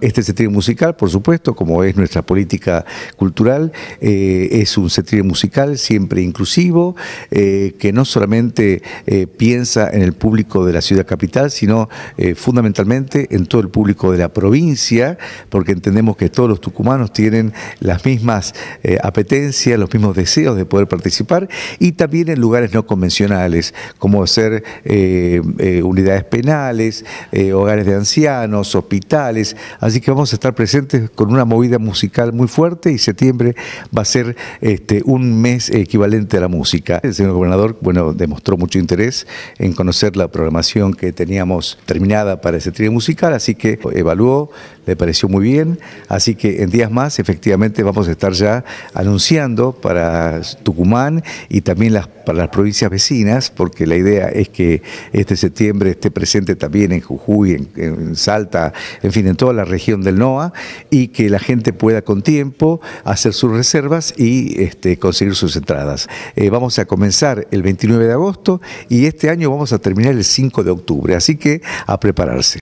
Este setrín musical, por supuesto, como es nuestra política cultural, eh, es un setrín musical siempre inclusivo, eh, que no solamente eh, piensa en el público de la ciudad capital, sino fundamentalmente en todo el público de la provincia, porque entendemos que todos los tucumanos tienen las mismas apetencias, los mismos deseos de poder participar, y también en lugares no convencionales, como ser unidades penales, hogares de ancianos, hospitales, Así que vamos a estar presentes con una movida musical muy fuerte y septiembre va a ser este, un mes equivalente a la música. El señor gobernador, bueno, demostró mucho interés en conocer la programación que teníamos terminada para ese trío musical, así que evaluó, le pareció muy bien, así que en días más efectivamente vamos a estar ya anunciando para Tucumán y también para las provincias vecinas, porque la idea es que este septiembre esté presente también en Jujuy, en, Salta, en fin, en todas las regiones región del NOA y que la gente pueda con tiempo hacer sus reservas y este, conseguir sus entradas. Eh, vamos a comenzar el 29 de agosto y este año vamos a terminar el 5 de octubre, así que a prepararse.